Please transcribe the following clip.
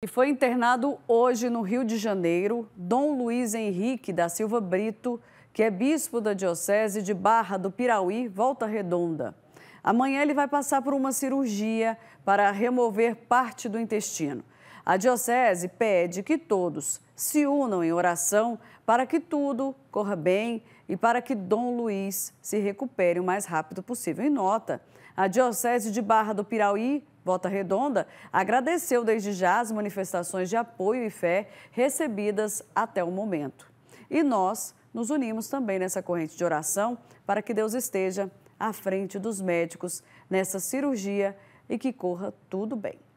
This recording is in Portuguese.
E foi internado hoje no Rio de Janeiro Dom Luiz Henrique da Silva Brito, que é bispo da Diocese de Barra do Piraí, Volta Redonda. Amanhã ele vai passar por uma cirurgia para remover parte do intestino. A Diocese pede que todos se unam em oração para que tudo corra bem e para que Dom Luiz se recupere o mais rápido possível. Em nota, a Diocese de Barra do Piraí Volta Redonda agradeceu desde já as manifestações de apoio e fé recebidas até o momento. E nós nos unimos também nessa corrente de oração para que Deus esteja à frente dos médicos nessa cirurgia e que corra tudo bem.